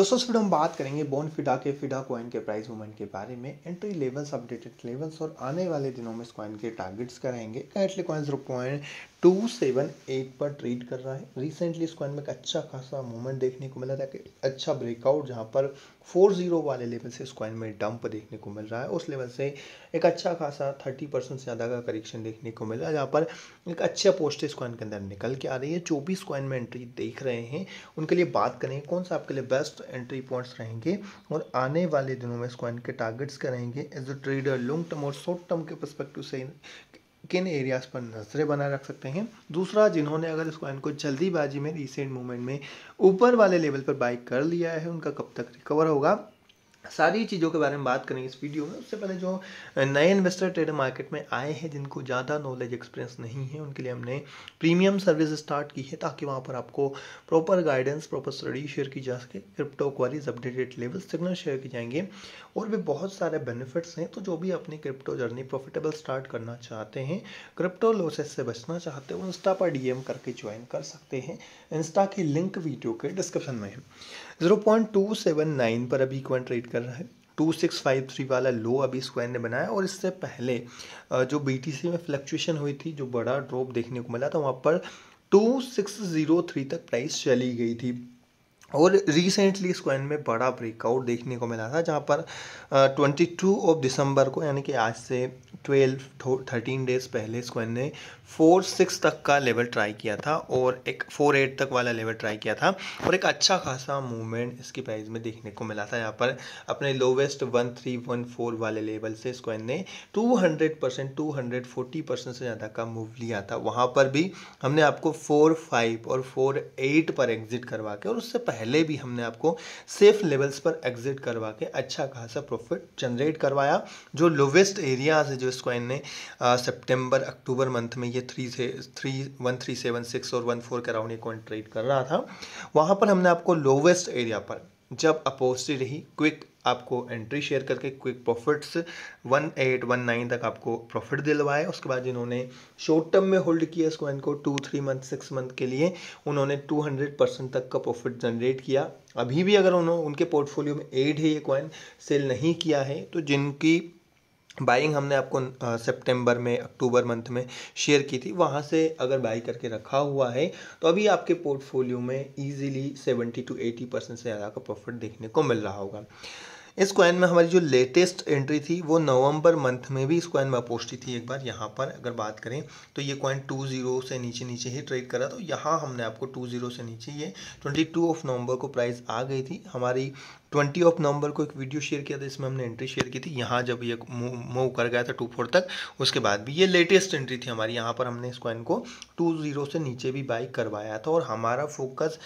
दोस्तों फिर हम बात करेंगे बोन फिडा के फिडा कॉइन के प्राइस मूवमेंट के बारे में एंट्री लेवल्स अपडेटेड लेवल्स और आने वाले दिनों में इस कॉइन के टारगेट्स करेंगे कैटली coin zero point two seven eight पर ट्रेड कर रहा है रिसेंटली इस कॉइन में एक अच्छा खासा मूवमेंट देखने को मिला था कि अच्छा ब्रेकआउट जहाँ पर फोर जीरो वाले लेवल से इस कॉइन में डंप देखने को मिल रहा है उस लेवल से एक अच्छा खासा थर्टी परसेंट से ज़्यादा का करेक्शन देखने को मिला जहाँ पर एक अच्छा पोस्ट इस कॉइन के अंदर निकल के आ रही है जो भी इस कॉइन में एंट्री देख रहे हैं उनके लिए बात करेंगे कौन सा आपके लिए बेस्ट एंट्री पॉइंट्स रहेंगे और आने वाले दिनों में इस कॉइन के टारगेट्स क्या रहेंगे as a trader long term और शॉर्ट टर्म के परस्पेक्टिव से किन एरियाज़ पर नजरें बनाए रख सकते हैं दूसरा जिन्होंने अगर इस कॉइन को जल्दीबाजी में रिसेंट मूवमेंट में ऊपर वाले लेवल पर बाइक कर लिया है उनका कब तक रिकवर होगा सारी चीज़ों के बारे में बात करेंगे इस वीडियो में उससे पहले जो नए इन्वेस्टर ट्रेडर मार्केट में आए हैं जिनको ज़्यादा नॉलेज एक्सपीरियंस नहीं है उनके लिए हमने प्रीमियम सर्विस स्टार्ट की है ताकि वहाँ पर आपको proper guidance proper study share की जा सके crypto queries updated level signal share किए जाएंगे और भी बहुत सारे बेनिफिट्स हैं तो जो भी अपनी क्रिप्टो जर्नी प्रॉफिटेबल स्टार्ट करना चाहते हैं क्रिप्टो लॉसेस से बचना चाहते हैं इंस्टा पर डी करके ज्वाइन कर सकते हैं इंस्टा की लिंक वीडियो के डिस्क्रिप्शन में है zero point two seven nine पर अभी इक्वन ट्रेड कर रहा है 2653 वाला लो अभी स्क्वायर ने बनाया और इससे पहले जो बी में फ्लक्चुएशन हुई थी जो बड़ा ड्रॉप देखने को मिला था वहाँ पर 2603 तक प्राइस चली गई थी और रिसेंटली इस कॉइन में बड़ा ब्रेकआउट देखने को मिला था जहाँ पर ट्वेंटी टू ऑफ दिसंबर को यानी कि आज से ट्वेल्व थर्टीन डेज पहले इस कॉइन ने फोर सिक्स तक का लेवल ट्राई किया था और एक फोर एट तक वाला लेवल ट्राई किया था और एक अच्छा खासा मूवमेंट इसकी प्राइस में देखने को मिला था यहाँ पर अपने lowest one three one four वाले लेवल से इस कॉइन ने two hundred percent two hundred forty percent से ज़्यादा का मूव लिया था वहाँ पर भी हमने आपको फोर फाइव और फोर एट पर एग्जिट करवा के और उससे पहले भी हमने आपको सेफ लेवल्स पर एग्जिट करवा के अच्छा खासा प्रॉफिट जनरेट करवाया जो लोवेस्ट एरिया है जो इस कॉइन ने सेप्टेम्बर अक्टूबर मंथ में ये थ्री से three one three seven six और वन फोर के अराउंड ये कॉइन ट्रेड कर रहा था वहाँ पर हमने आपको लोवेस्ट एरिया पर जब अपोजिटी रही क्विक आपको एंट्री शेयर करके quick profits one eight one nine तक आपको प्रॉफिट दिलवाए उसके बाद जिन्होंने शॉर्ट टर्म में होल्ड किया इस कॉइन को two three month six month के लिए उन्होंने टू हंड्रेड परसेंट तक का प्रॉफिट जनरेट किया अभी भी अगर उन्होंने उनके पोर्टफोलियो में एड है ये कॉइन सेल नहीं किया है तो जिनकी बाइंग हमने आपको सितंबर में अक्टूबर मंथ में शेयर की थी वहाँ से अगर बाई करके रखा हुआ है तो अभी आपके पोर्टफोलियो में इजीली 70 टू 80 परसेंट से ज़्यादा का प्रॉफिट देखने को मिल रहा होगा इस क्वाइन में हमारी जो लेटेस्ट एंट्री थी वो नवंबर मंथ में भी इस क्वन में अपोस्टी थी एक बार यहाँ पर अगर बात करें तो ये क्वाइन टू जीरो से नीचे नीचे ही ट्रेड करा तो यहाँ हमने आपको टू जीरो से नीचे ये ट्वेंटी टू ऑफ नवंबर को प्राइस आ गई थी हमारी ट्वेंटी ऑफ नवंबर को एक वीडियो शेयर किया था इसमें हमने एंट्री शेयर की थी यहाँ जब ये मूव कर गया था टू फोर तक उसके बाद भी ये लेटेस्ट एंट्री थी हमारी यहाँ पर हमने इस कॉइन को टू ज़ीरो से नीचे भी बाई करवाया था और हमारा फोकस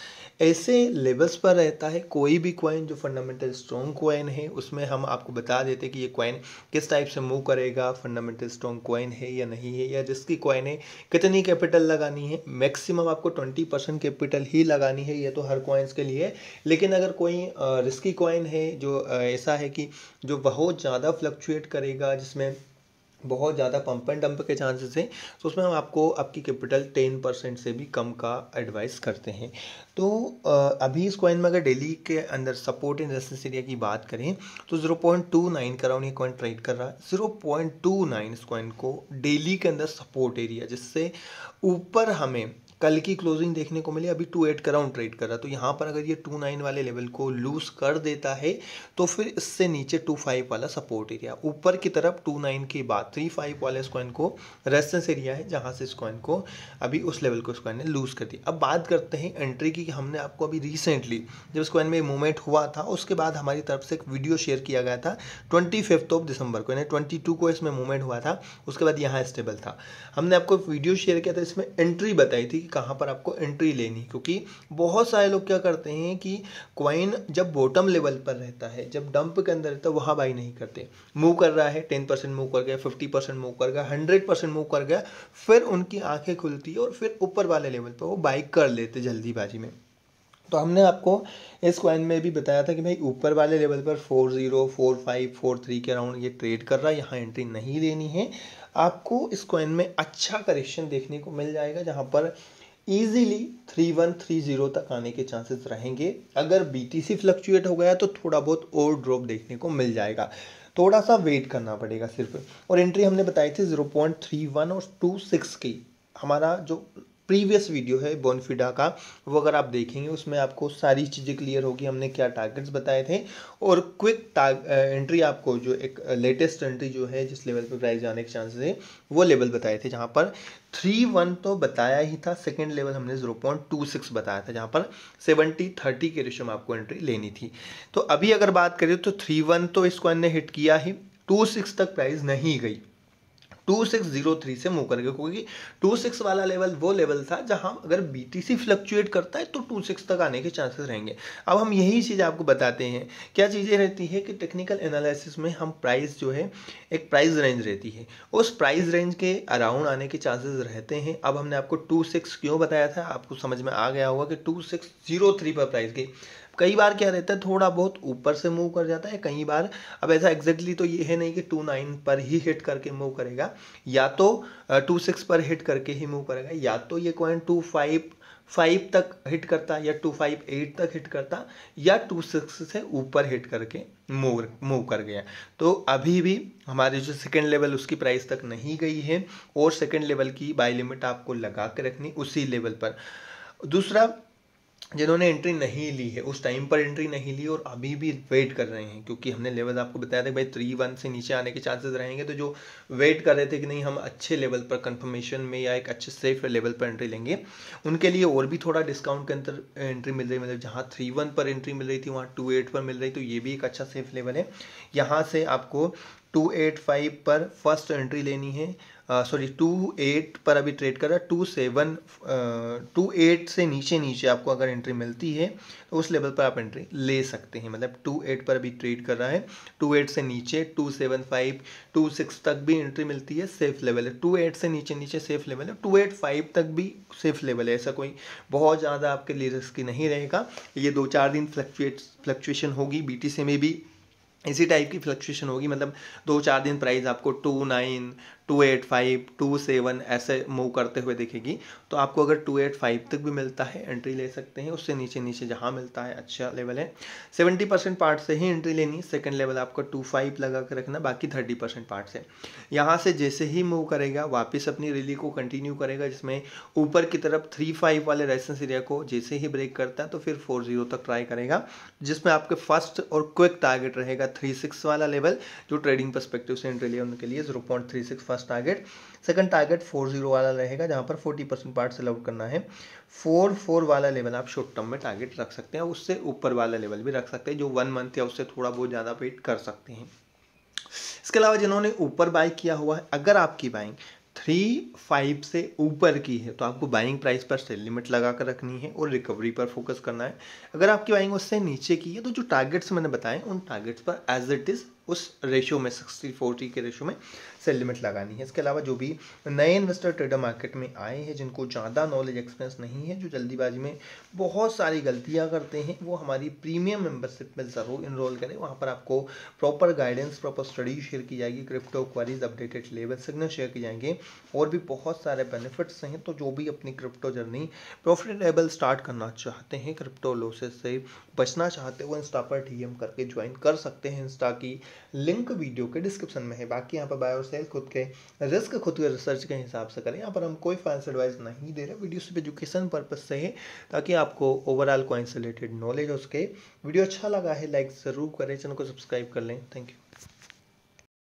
ऐसे लेवल्स पर रहता है कोई भी कॉइन जो फंडामेंटल स्ट्रॉन्ग कॉइन है उसमें हम आपको बता देते कि ये कॉइन किस टाइप से मूव करेगा फंडामेंटल स्ट्रॉन्ग कॉइन है या नहीं है या जिसकी कॉइन है कितनी कैपिटल लगानी है मैक्सिमम आपको ट्वेंटी कैपिटल ही लगानी है ये तो हर कॉइन्स के लिए लेकिन अगर कोई रिस्की ऐसी कॉइन है जो ऐसा है कि जो बहुत ज़्यादा फ्लक्चुएट करेगा जिसमें बहुत ज़्यादा पंप एंड डंप के चांसेस हैं तो उसमें हम आपको आपकी कैपिटल टेन परसेंट से भी कम का एडवाइस करते हैं तो अभी इस कॉइन में अगर डेली के अंदर सपोर्ट इन रेसिस्टेंस एरिया की बात करें तो ज़ीरो पॉइंट टू नाइन का राउंड ये कॉइन ट्रेड कर रहा है ज़ीरो पॉइंट टू नाइन इस कॉइन को डेली के अंदर सपोर्ट एरिया जिससे ऊपर हमें कल की क्लोजिंग देखने को मिली अभी टू एट का राउंड ट्रेड कर रहा तो यहाँ पर अगर ये टू नाइन वाले लेवल को लूज कर देता है तो फिर इससे नीचे टू फाइव वाला सपोर्ट एरिया ऊपर की तरफ टू नाइन के बाद थ्री फाइव वाले इस कॉइन को रेस्टेंस एरिया है जहाँ से इस कॉइन को अभी उस लेवल को इस कॉइन ने लूज़ कर दिया अब बात करते हैं एंट्री की हमने आपको अभी रिसेंटली जब इस कॉइन में मूवमेंट हुआ था उसके बाद हमारी तरफ से एक वीडियो शेयर किया गया था ट्वेंटी फिफ्थ ऑफ दिसंबर को यानी ट्वेंटी टू को इसमें मूवमेंट हुआ था उसके बाद यहाँ स्टेबल था हमने आपको वीडियो शेयर किया था इसमें एंट्री बताई थी कहाँ पर आपको एंट्री लेनी क्योंकि बहुत सारे लोग क्या करते हैं कि क्वाइन जब बॉटम लेवल पर रहता है जब डंप के अंदर रहता है वहाँ बाई नहीं करते मूव कर रहा है टेन परसेंट मूव कर गया फिफ्टी परसेंट मूव कर गया हंड्रेड परसेंट मूव कर गया फिर उनकी आंखें खुलती है और फिर ऊपर वाले लेवल पर वो बाइक कर लेते जल्दीबाजी में तो हमने आपको इस क्वाइन में भी बताया था कि भाई ऊपर वाले लेवल पर four zero four five four three के अराउंड ये ट्रेड कर रहा है यहाँ एंट्री नहीं लेनी है आपको इस क्वाइन में अच्छा करेक्शन देखने को मिल जाएगा जहाँ पर easily three one three zero तक आने के चांसेस रहेंगे अगर बी टी सी फ्लक्चुएट हो गया तो थोड़ा बहुत और ड्रॉप देखने को मिल जाएगा थोड़ा सा वेट करना पड़ेगा सिर्फ और एंट्री हमने बताई थी ज़ीरो पॉइंट थ्री वन और टू सिक्स की हमारा जो प्रीवियस वीडियो है बोनफिडा का वो अगर आप देखेंगे उसमें आपको सारी चीज़ें क्लियर होगी हमने क्या टारगेट्स बताए थे और क्विक एंट्री आपको जो एक लेटेस्ट एंट्री जो है जिस लेवल पर प्राइस जाने के चांसेस है वो लेवल बताए थे जहाँ पर थ्री वन तो बताया ही था सेकेंड लेवल हमने जीरो पॉइंट टू सिक्स बताया था जहाँ पर सेवेंटी थर्टी के रेशो में आपको एंट्री लेनी थी तो अभी अगर बात करें तो थ्री वन तो इसको कॉइन ने हिट किया ही टू सिक्स तक प्राइस नहीं गई टू सिक्स जीरो थ्री से मूव करके क्योंकि 26 वाला लेवल वो लेवल था जहां अगर BTC फ्लक्चुएट करता है तो टू सिक्स तक आने के चांसेस रहेंगे अब हम यही चीज़ आपको बताते हैं क्या चीज़ें रहती है कि टेक्निकल एनालिसिस में हम प्राइस जो है एक प्राइस रेंज रहती है उस प्राइस रेंज के अराउंड आने के चांसेस रहते हैं अब हमने आपको टू सिक्स क्यों बताया था आपको समझ में आ गया होगा कि टू सिक्स जीरो थ्री पर प्राइस गई कई बार क्या रहता है थोड़ा बहुत ऊपर से मूव कर जाता है कई बार अब ऐसा एग्जैक्टली तो ये है नहीं कि टू नाइन पर ही हिट करके मूव करेगा या तो टू सिक्स पर हिट करके ही मूव करेगा या तो ये कॉइन टू फाइव फाइव तक हिट करता या टू फाइव एट तक हिट करता या टू सिक्स से ऊपर हिट करके मूव मूव कर गया तो अभी भी हमारी जो सेकेंड लेवल उसकी प्राइस तक नहीं गई है और सेकेंड लेवल की बाई लिमिट आपको लगा के रखनी उसी लेवल पर दूसरा जिन्होंने एंट्री नहीं ली है उस टाइम पर एंट्री नहीं ली और अभी भी वेट कर रहे हैं क्योंकि हमने लेवल आपको बताया था भाई थ्री वन से नीचे आने के चांसेस रहेंगे तो जो वेट कर रहे थे कि नहीं हम अच्छे लेवल पर कंफर्मेशन में या एक अच्छे सेफ लेवल पर एंट्री लेंगे उनके लिए और भी थोड़ा डिस्काउंट के अंदर एंट्री मिल रही है मतलब जहाँ थ्री वन पर एंट्री मिल रही थी वहाँ टू एट पर मिल रही तो ये भी एक अच्छा सेफ लेवल है यहाँ से आपको टू एट फाइव पर फर्स्ट एंट्री लेनी है सॉरी टू एट पर अभी ट्रेड कर रहा है टू सेवन टू एट से नीचे नीचे आपको अगर एंट्री मिलती है तो उस लेवल पर आप एंट्री ले सकते हैं मतलब टू एट पर अभी ट्रेड कर रहा है टू एट से नीचे two seven five two six तक भी एंट्री मिलती है सेफ लेवल है टू एट से नीचे नीचे सेफ लेवल है टू एट फाइव तक भी सेफ लेवल है ऐसा कोई बहुत ज़्यादा आपके लिए रिस्की नहीं रहेगा ये दो चार दिन फ्लक्चुएट फ्लक्चुएशन होगी बी में भी इसी टाइप की फ्लक्चुएशन होगी मतलब दो चार दिन प्राइस आपको two nine two eight five two seven ऐसे मूव करते हुए दिखेगी तो आपको अगर टू एट फाइव तक भी मिलता है एंट्री ले सकते हैं उससे नीचे नीचे जहाँ मिलता है अच्छा लेवल है सेवेंटी परसेंट पार्ट से ही एंट्री लेनी सेकेंड लेवल आपको टू फाइव लगा कर रखना बाकी थर्टी परसेंट पार्ट से यहाँ से जैसे ही मूव करेगा वापस अपनी रैली को कंटिन्यू करेगा जिसमें ऊपर की तरफ थ्री फाइव वाले रेसेंस एरिया को जैसे ही ब्रेक करता है तो फिर फोर जीरो तक ट्राई करेगा जिसमें आपके फर्स्ट और क्विक टारगेट रहेगा थ्री सिक्स वाला लेवल जो ट्रेडिंग परस्पेक्टिव से एंट्री लिया उनके लिए zero point three six first first target second target four zero वाला रहेगा जहां पर forty percent part sell out करना है फोर फोर वाला लेवल आप शॉर्ट टर्म में टारगेट रख सकते हैं उससे ऊपर वाला लेवल भी रख सकते हैं जो वन मंथ या उससे थोड़ा बहुत ज़्यादा वेट कर सकते हैं इसके अलावा जिन्होंने ऊपर बाय किया हुआ है अगर आपकी बाइंग थ्री फाइव से ऊपर की है तो आपको बाइंग प्राइस पर सेल लिमिट लगा कर रखनी है और रिकवरी पर फोकस करना है अगर आपकी बाइंग उससे नीचे की है तो जो टारगेट्स मैंने बताए उन टारगेट्स पर एज इट इज़ उस रेशियो में सिक्सटी फोर्टी के रेशियो में सेल लिमिट लगानी है इसके अलावा जो भी नए इन्वेस्टर ट्रेडर मार्केट में आए हैं जिनको ज़्यादा नॉलेज एक्सपीरियंस नहीं है जो जल्दीबाजी में बहुत सारी गलतियाँ करते हैं वो हमारी प्रीमियम मेम्बरशिप में ज़रूर इनरोल करें वहाँ पर आपको proper guidance proper study share की जाएगी crypto queries updated level signal share किए जाएंगे और भी बहुत सारे बेनिफिट्स हैं तो जो भी अपनी क्रिप्टो जर्नी प्रॉफिटेबल स्टार्ट करना चाहते हैं क्रिप्टो लोसेस से बचना चाहते हैं वो इंस्टा पर डी करके ज्वाइन कर सकते हैं इंस्टा की लिंक वीडियो के डिस्क्रिप्शन में है बाकी यहाँ पर बाय और सेल खुद के रिस्क खुद के रिसर्च के हिसाब से करें यहाँ पर हम कोई फाइनेंस एडवाइस नहीं दे रहे वीडियो सिर्फ एजुकेशन पर्पज से है ताकि आपको ओवरऑल कॉइन से रिलेटेड नॉलेज हो उसके वीडियो अच्छा लगा है लाइक ज़रूर करें चैनल को सब्सक्राइब कर लें थैंक यू